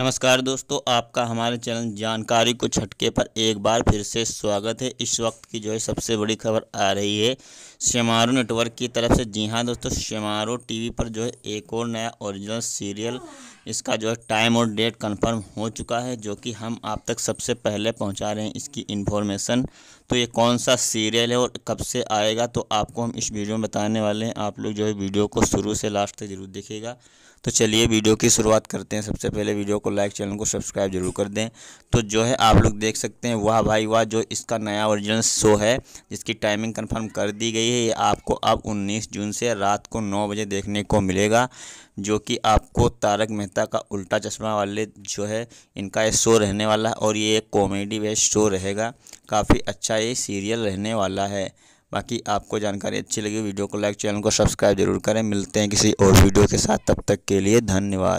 नमस्कार दोस्तों आपका हमारे चैनल जानकारी को छटके पर एक बार फिर से स्वागत है इस वक्त की जो है सबसे बड़ी खबर आ रही है शेमारो नेटवर्क की तरफ से जी हाँ दोस्तों शेमारो टीवी पर जो है एक और नया ओरिजिनल सीरियल इसका जो है टाइम और डेट कंफर्म हो चुका है जो कि हम आप तक सबसे पहले पहुंचा रहे हैं इसकी इन्फॉर्मेशन तो ये कौन सा सीरियल है और कब से आएगा तो आपको हम इस वीडियो में बताने वाले हैं आप लोग जो है वीडियो को शुरू से लास्ट तक जरूर देखिएगा तो चलिए वीडियो की शुरुआत करते हैं सबसे पहले वीडियो को लाइक चैनल को सब्सक्राइब जरूर कर दें तो जो है आप लोग देख सकते हैं वाह भाई वाह जो इसका नया ओरिजिनल शो है जिसकी टाइमिंग कंफर्म कर दी गई है ये आपको अब 19 जून से रात को 9 बजे देखने को मिलेगा जो कि आपको तारक मेहता गुप्ता का उल्टा चश्मा वाले जो है इनका ये शो रहने वाला है और ये एक कॉमेडी वेस्ट शो रहेगा काफ़ी अच्छा ये सीरियल रहने वाला है बाकी आपको जानकारी अच्छी लगी वीडियो को लाइक चैनल को सब्सक्राइब जरूर करें मिलते हैं किसी और वीडियो के साथ तब तक के लिए धन्यवाद